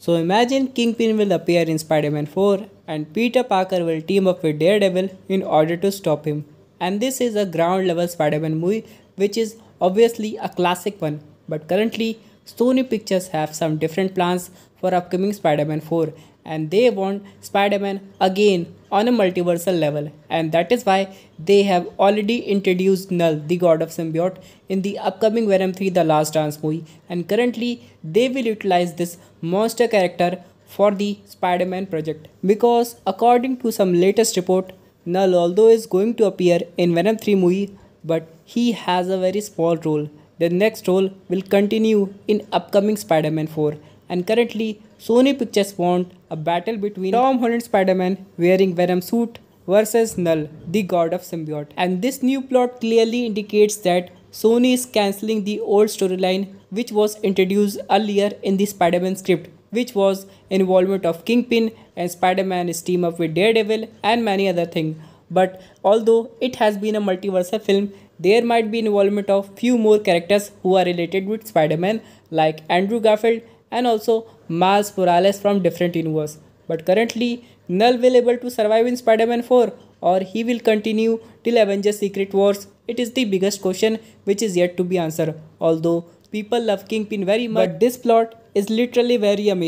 So imagine Kingpin will appear in Spider-Man 4 and Peter Parker will team up with Daredevil in order to stop him. And this is a ground level Spider-Man movie which is obviously a classic one. But currently Sony Pictures have some different plans for upcoming Spider-Man 4 and they want Spider-Man again on a multiversal level and that is why they have already introduced Null, the god of symbiote in the upcoming Venom 3 The Last Dance movie and currently they will utilize this monster character for the Spider-Man project because according to some latest report Null although is going to appear in Venom 3 movie but he has a very small role. The next role will continue in upcoming Spider-Man 4 and currently Sony Pictures want a battle between Tom Holland Spider-Man wearing Venom suit versus Null, the god of symbiote. And this new plot clearly indicates that Sony is cancelling the old storyline which was introduced earlier in the Spider-Man script which was involvement of Kingpin and Spider-Man is team up with Daredevil and many other things. But although it has been a multiversal film, there might be involvement of few more characters who are related with Spider-Man like Andrew Garfield and also Miles Morales from different universe. But currently, Null will able to survive in Spider-Man 4 or he will continue till Avengers Secret Wars? It is the biggest question which is yet to be answered. Although people love Kingpin very much, but this plot is literally very amazing.